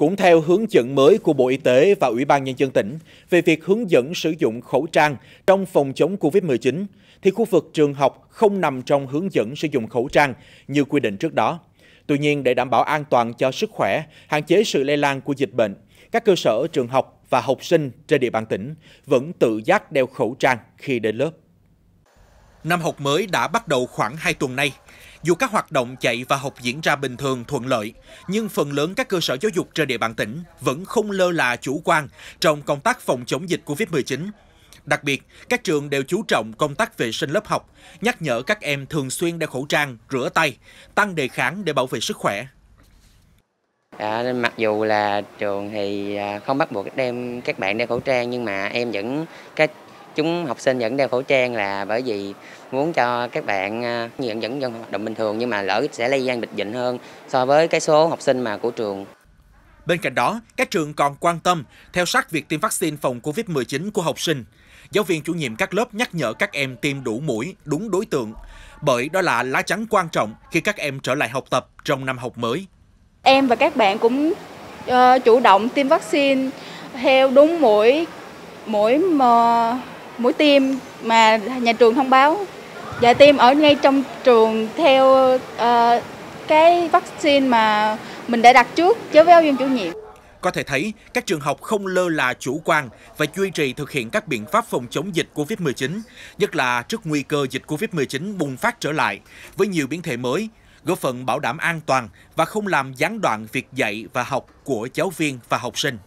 Cũng theo hướng dẫn mới của Bộ Y tế và Ủy ban Nhân dân tỉnh về việc hướng dẫn sử dụng khẩu trang trong phòng chống COVID-19, thì khu vực trường học không nằm trong hướng dẫn sử dụng khẩu trang như quy định trước đó. Tuy nhiên, để đảm bảo an toàn cho sức khỏe, hạn chế sự lây lan của dịch bệnh, các cơ sở trường học và học sinh trên địa bàn tỉnh vẫn tự giác đeo khẩu trang khi đến lớp. Năm học mới đã bắt đầu khoảng 2 tuần nay. Dù các hoạt động chạy và học diễn ra bình thường thuận lợi, nhưng phần lớn các cơ sở giáo dục trên địa bàn tỉnh vẫn không lơ là chủ quan trong công tác phòng chống dịch COVID-19. Đặc biệt, các trường đều chú trọng công tác vệ sinh lớp học, nhắc nhở các em thường xuyên đeo khẩu trang, rửa tay, tăng đề kháng để bảo vệ sức khỏe. À, mặc dù là trường thì à, không bắt buộc các em các bạn đeo khẩu trang nhưng mà em vẫn các chúng học sinh vẫn đeo khẩu trang là bởi vì muốn cho các bạn à, nhận vẫn dân hoạt động bình thường nhưng mà lỡ sẽ lây lan dịch bệnh hơn so với cái số học sinh mà của trường. Bên cạnh đó, các trường còn quan tâm theo sát việc tiêm vaccine phòng COVID-19 của học sinh. Giáo viên chủ nhiệm các lớp nhắc nhở các em tiêm đủ mũi, đúng đối tượng, bởi đó là lá chắn quan trọng khi các em trở lại học tập trong năm học mới. Em và các bạn cũng uh, chủ động tiêm vaccine theo đúng mũi, mũi mà mũi tiêm mà nhà trường thông báo và tiêm ở ngay trong trường theo uh, cái vaccine mà mình đã đặt trước với giáo viên chủ nhiệm có thể thấy, các trường học không lơ là chủ quan và duy trì thực hiện các biện pháp phòng chống dịch COVID-19, nhất là trước nguy cơ dịch COVID-19 bùng phát trở lại với nhiều biến thể mới, góp phần bảo đảm an toàn và không làm gián đoạn việc dạy và học của giáo viên và học sinh.